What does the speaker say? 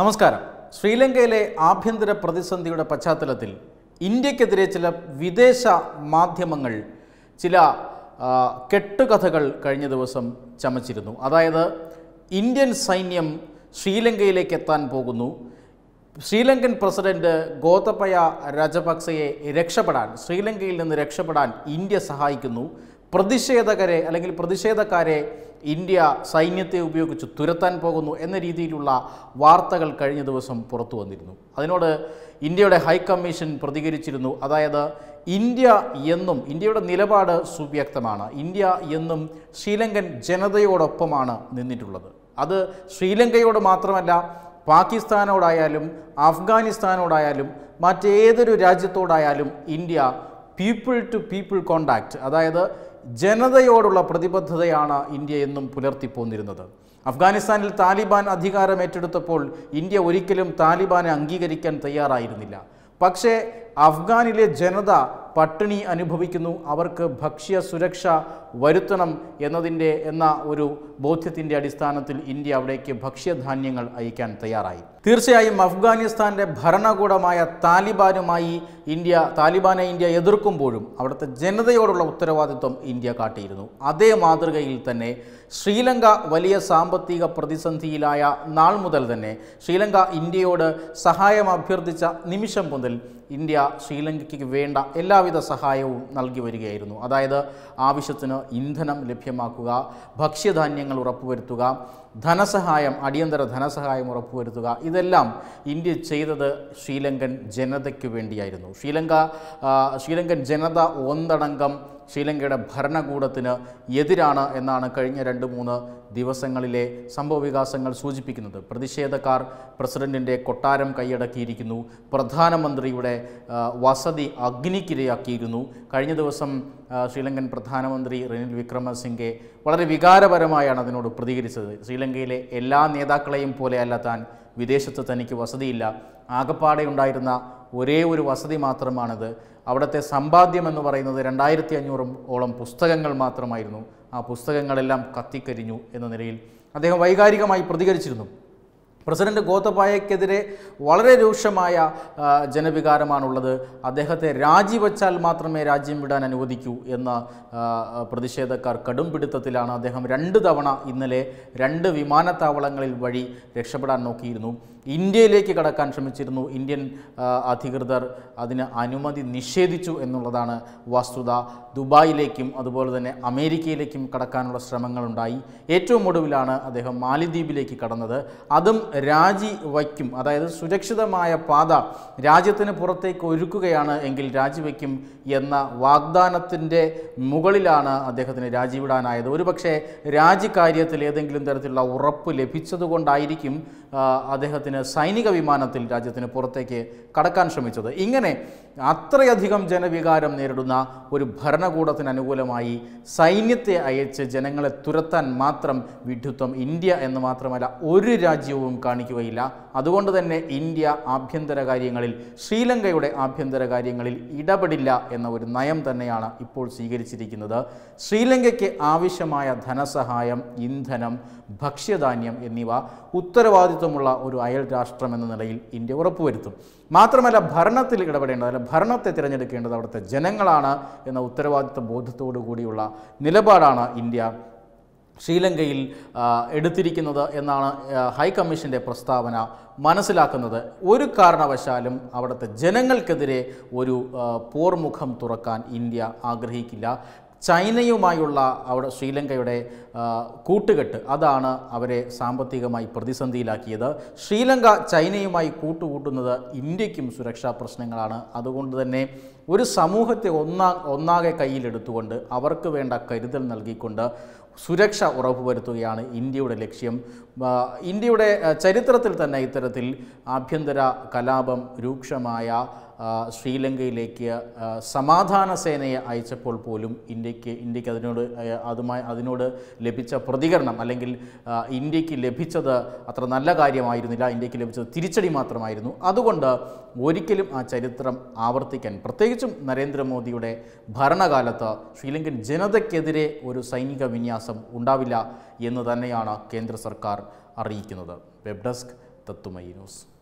നമസ്കാരം ശ്രീലങ്കയിലെ ആഭ്യന്തര പ്രതിസന്ധിയുടെ പശ്ചാത്തലത്തിൽ ഇന്ത്യക്കെതിരെ ചില വിദേശ മാധ്യമങ്ങൾ ചില കെട്ടുകഥകൾ കഴിഞ്ഞ ദിവസം ചമച്ചിരുന്നു അതായത് ഇന്ത്യൻ സൈന്യം ശ്രീലങ്കയിലേക്ക് എത്താൻ പോകുന്നു ശ്രീലങ്കൻ പ്രസിഡന്റ് ഗോതബയ രാജപക്സയെ രക്ഷപ്പെടാൻ ശ്രീലങ്കയിൽ നിന്ന് രക്ഷപ്പെടാൻ ഇന്ത്യ സഹായിക്കുന്നു പ്രതിഷേധകരെ അല്ലെങ്കിൽ പ്രതിഷേധക്കാരെ ഇന്ത്യ സൈന്യത്തെ ഉപയോഗിച്ച് തുരത്താൻ പോകുന്നു എന്ന രീതിയിലുള്ള വാർത്തകൾ കഴിഞ്ഞ ദിവസം പുറത്തു വന്നിരുന്നു അതിനോട് ഇന്ത്യയുടെ ഹൈക്കമ്മീഷൻ പ്രതികരിച്ചിരുന്നു അതായത് ഇന്ത്യ എന്നും ഇന്ത്യയുടെ നിലപാട് സുവ്യക്തമാണ് ഇന്ത്യ എന്നും ശ്രീലങ്കൻ ജനതയോടൊപ്പമാണ് നിന്നിട്ടുള്ളത് അത് ശ്രീലങ്കയോട് മാത്രമല്ല പാകിസ്ഥാനോടായാലും അഫ്ഗാനിസ്ഥാനോടായാലും മറ്റേതൊരു രാജ്യത്തോടായാലും India people to people contact അതായത് ജനതയോടുള്ള പ്രതിബദ്ധതയാണ് ഇന്ത്യ എന്നും പുലർത്തിപ്പോന്നിരുന്നത് അഫ്ഗാനിസ്ഥാനിൽ താലിബാൻ അധികാരം ഏറ്റെടുത്തപ്പോൾ ഇന്ത്യ ഒരിക്കലും താലിബാനെ അംഗീകരിക്കാൻ തയ്യാറായിരുന്നില്ല പക്ഷേ അഫ്ഗാനിലെ ജനത പട്ടിണി അനുഭവിക്കുന്നു അവർക്ക് ഭക്ഷ്യ സുരക്ഷ വരുത്തണം എന്നതിൻ്റെ എന്ന ഒരു ബോധ്യത്തിൻ്റെ അടിസ്ഥാനത്തിൽ ഇന്ത്യ അവിടേക്ക് ഭക്ഷ്യധാന്യങ്ങൾ അയക്കാൻ തയ്യാറായി തീർച്ചയായും അഫ്ഗാനിസ്ഥാൻ്റെ ഭരണകൂടമായ താലിബാനുമായി ഇന്ത്യ താലിബാനെ ഇന്ത്യ എതിർക്കുമ്പോഴും അവിടുത്തെ ജനതയോടുള്ള ഉത്തരവാദിത്വം ഇന്ത്യ കാട്ടിയിരുന്നു അതേ മാതൃകയിൽ തന്നെ ശ്രീലങ്ക വലിയ സാമ്പത്തിക പ്രതിസന്ധിയിലായ നാൾ മുതൽ തന്നെ ശ്രീലങ്ക ഇന്ത്യയോട് സഹായം അഭ്യർത്ഥിച്ച നിമിഷം മുതൽ ഇന്ത്യ ശ്രീലങ്കയ്ക്ക് വേണ്ട എല്ലാവിധ സഹായവും നൽകി വരികയായിരുന്നു അതായത് ആവശ്യത്തിന് ഇന്ധനം ലഭ്യമാക്കുക ഭക്ഷ്യധാന്യങ്ങൾ ഉറപ്പുവരുത്തുക ധനസഹായം അടിയന്തര ധനസഹായം ഉറപ്പുവരുത്തുക ഇതെല്ലാം ഇന്ത്യ ചെയ്തത് ശ്രീലങ്കൻ ജനതയ്ക്ക് വേണ്ടിയായിരുന്നു ശ്രീലങ്ക ശ്രീലങ്കൻ ജനത ഒന്നടങ്കം ശ്രീലങ്കയുടെ ഭരണകൂടത്തിന് എതിരാണ് എന്നാണ് കഴിഞ്ഞ രണ്ട് മൂന്ന് ദിവസങ്ങളിലെ സംഭവവികാസങ്ങൾ സൂചിപ്പിക്കുന്നത് പ്രതിഷേധക്കാർ പ്രസിഡന്റിൻ്റെ കൊട്ടാരം കൈയടക്കിയിരിക്കുന്നു പ്രധാനമന്ത്രിയുടെ വസതി അഗ്നിക്കിരയാക്കിയിരുന്നു കഴിഞ്ഞ ദിവസം ശ്രീലങ്കൻ പ്രധാനമന്ത്രി റനിൽ വിക്രമസിംഗെ വളരെ വികാരപരമായാണ് അതിനോട് പ്രതികരിച്ചത് ശ്രീലങ്കയിലെ എല്ലാ നേതാക്കളെയും പോലെയല്ല താൻ വിദേശത്ത് തനിക്ക് വസതിയില്ല ആകപ്പാടെ ഉണ്ടായിരുന്ന ഒരേ ഒരു വസതി മാത്രമാണിത് അവിടുത്തെ സമ്പാദ്യം എന്ന് പറയുന്നത് രണ്ടായിരത്തി അഞ്ഞൂറ് ഓളം പുസ്തകങ്ങൾ മാത്രമായിരുന്നു ആ പുസ്തകങ്ങളെല്ലാം കത്തിക്കരിഞ്ഞു എന്ന നിലയിൽ അദ്ദേഹം വൈകാരികമായി പ്രതികരിച്ചിരുന്നു പ്രസിഡന്റ് ഗോതബായക്കെതിരെ വളരെ രൂക്ഷമായ ജനവികാരമാണുള്ളത് അദ്ദേഹത്തെ രാജിവെച്ചാൽ മാത്രമേ രാജ്യം വിടാൻ അനുവദിക്കൂ എന്ന പ്രതിഷേധക്കാർ കടും പിടുത്തത്തിലാണ് അദ്ദേഹം രണ്ട് തവണ ഇന്നലെ രണ്ട് വിമാനത്താവളങ്ങളിൽ വഴി രക്ഷപ്പെടാൻ നോക്കിയിരുന്നു ഇന്ത്യയിലേക്ക് കടക്കാൻ ശ്രമിച്ചിരുന്നു ഇന്ത്യൻ അധികൃതർ അതിന് അനുമതി നിഷേധിച്ചു എന്നുള്ളതാണ് വസ്തുത ദുബായിലേക്കും അതുപോലെ തന്നെ അമേരിക്കയിലേക്കും കടക്കാനുള്ള ശ്രമങ്ങളുണ്ടായി ഏറ്റവും ഒടുവിലാണ് അദ്ദേഹം മാലിദ്വീപിലേക്ക് കടന്നത് അതും രാജി വയ്ക്കും അതായത് സുരക്ഷിതമായ പാത രാജ്യത്തിന് പുറത്തേക്ക് ഒരുക്കുകയാണ് എങ്കിൽ രാജിവെക്കും എന്ന വാഗ്ദാനത്തിൻ്റെ മുകളിലാണ് അദ്ദേഹത്തിന് രാജിവിടാനായത് ഒരുപക്ഷെ രാജിക്കാര്യത്തിൽ ഏതെങ്കിലും തരത്തിലുള്ള ഉറപ്പ് ലഭിച്ചതുകൊണ്ടായിരിക്കും അദ്ദേഹത്തിന് സൈനിക വിമാനത്തിൽ രാജ്യത്തിന് പുറത്തേക്ക് കടക്കാൻ ശ്രമിച്ചത് ഇങ്ങനെ അത്രയധികം ജനവികാരം നേരിടുന്ന ഒരു ഭരണകൂടത്തിന് അനുകൂലമായി സൈന്യത്തെ അയച്ച് ജനങ്ങളെ തുരത്താൻ മാത്രം വിഡ്ഢിത്വം ഇന്ത്യ എന്ന് മാത്രമല്ല ഒരു രാജ്യവും കാണിക്കുകയില്ല അതുകൊണ്ട് തന്നെ ഇന്ത്യ ആഭ്യന്തര കാര്യങ്ങളിൽ ശ്രീലങ്കയുടെ ആഭ്യന്തര കാര്യങ്ങളിൽ ഇടപെടില്ല എന്ന ഒരു നയം തന്നെയാണ് ഇപ്പോൾ സ്വീകരിച്ചിരിക്കുന്നത് ശ്രീലങ്കയ്ക്ക് ആവശ്യമായ ധനസഹായം ഇന്ധനം ഭക്ഷ്യധാന്യം എന്നിവ ഉത്തരവാദിത്വമുള്ള ഒരു അയൽ രാഷ്ട്രം എന്ന നിലയിൽ ഇന്ത്യ ഉറപ്പുവരുത്തും മാത്രമല്ല ഭരണത്തിൽ ഇടപെടേണ്ടത് അല്ല ഭരണത്തെ തിരഞ്ഞെടുക്കേണ്ടത് അവിടുത്തെ ജനങ്ങളാണ് എന്ന ഉത്തരവാദിത്വ ബോധത്തോടു കൂടിയുള്ള നിലപാടാണ് ഇന്ത്യ ശ്രീലങ്കയിൽ എടുത്തിരിക്കുന്നത് എന്നാണ് ഹൈക്കമ്മീഷൻ്റെ പ്രസ്താവന മനസ്സിലാക്കുന്നത് ഒരു കാരണവശാലും അവിടുത്തെ ജനങ്ങൾക്കെതിരെ ഒരു പോർമുഖം തുറക്കാൻ ഇന്ത്യ ആഗ്രഹിക്കില്ല ചൈനയുമായുള്ള അവിടെ ശ്രീലങ്കയുടെ കൂട്ടുകെട്ട് അതാണ് അവരെ സാമ്പത്തികമായി പ്രതിസന്ധിയിലാക്കിയത് ശ്രീലങ്ക ചൈനയുമായി കൂട്ടുകൂട്ടുന്നത് ഇന്ത്യക്കും സുരക്ഷാ പ്രശ്നങ്ങളാണ് അതുകൊണ്ട് തന്നെ ഒരു സമൂഹത്തെ ഒന്നാ ഒന്നാകെ കയ്യിലെടുത്തുകൊണ്ട് അവർക്ക് വേണ്ട കരുതൽ നൽകിക്കൊണ്ട് സുരക്ഷ ഉറപ്പുവരുത്തുകയാണ് ഇന്ത്യയുടെ ലക്ഷ്യം ഇന്ത്യയുടെ ചരിത്രത്തിൽ തന്നെ ഇത്തരത്തിൽ ആഭ്യന്തര കലാപം രൂക്ഷമായ ശ്രീലങ്കയിലേക്ക് സമാധാന സേനയെ അയച്ചപ്പോൾ പോലും ഇന്ത്യക്ക് ഇന്ത്യക്ക് അതിനോട് അതുമായി അതിനോട് ലഭിച്ച പ്രതികരണം അല്ലെങ്കിൽ ഇന്ത്യക്ക് ലഭിച്ചത് അത്ര നല്ല കാര്യമായിരുന്നില്ല ഇന്ത്യക്ക് ലഭിച്ചത് തിരിച്ചടി മാത്രമായിരുന്നു അതുകൊണ്ട് ഒരിക്കലും ആ ചരിത്രം ആവർത്തിക്കാൻ പ്രത്യേകിച്ചും നരേന്ദ്രമോദിയുടെ ഭരണകാലത്ത് ശ്രീലങ്കൻ ജനതയ്ക്കെതിരെ ഒരു സൈനിക വിന്യാസം വ്യത്യാസം ഉണ്ടാവില്ല എന്ന് തന്നെയാണ് കേന്ദ്ര സർക്കാർ അറിയിക്കുന്നത് വെബ് ഡെസ്ക് തത്തുമൈ ന്യൂസ്